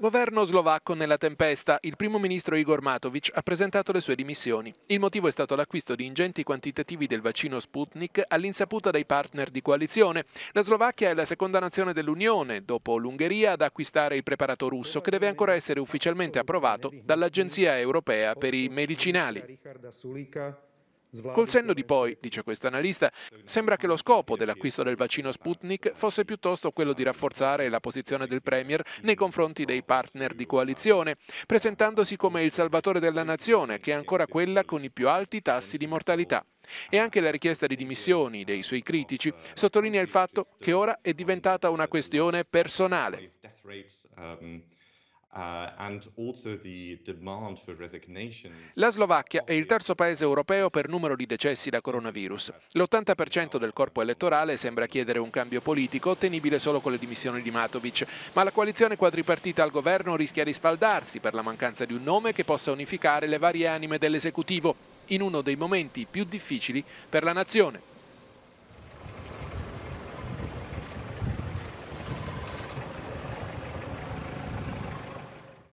Governo slovacco nella tempesta. Il primo ministro Igor Matovic ha presentato le sue dimissioni. Il motivo è stato l'acquisto di ingenti quantitativi del vaccino Sputnik all'insaputa dei partner di coalizione. La Slovacchia è la seconda nazione dell'Unione, dopo l'Ungheria, ad acquistare il preparato russo che deve ancora essere ufficialmente approvato dall'Agenzia europea per i medicinali. Col senno di poi, dice questo analista, sembra che lo scopo dell'acquisto del vaccino Sputnik fosse piuttosto quello di rafforzare la posizione del Premier nei confronti dei partner di coalizione, presentandosi come il salvatore della nazione, che è ancora quella con i più alti tassi di mortalità. E anche la richiesta di dimissioni dei suoi critici sottolinea il fatto che ora è diventata una questione personale. Uh, la Slovacchia è il terzo paese europeo per numero di decessi da coronavirus. L'80% del corpo elettorale sembra chiedere un cambio politico ottenibile solo con le dimissioni di Matovic, ma la coalizione quadripartita al governo rischia di sfaldarsi per la mancanza di un nome che possa unificare le varie anime dell'esecutivo in uno dei momenti più difficili per la nazione.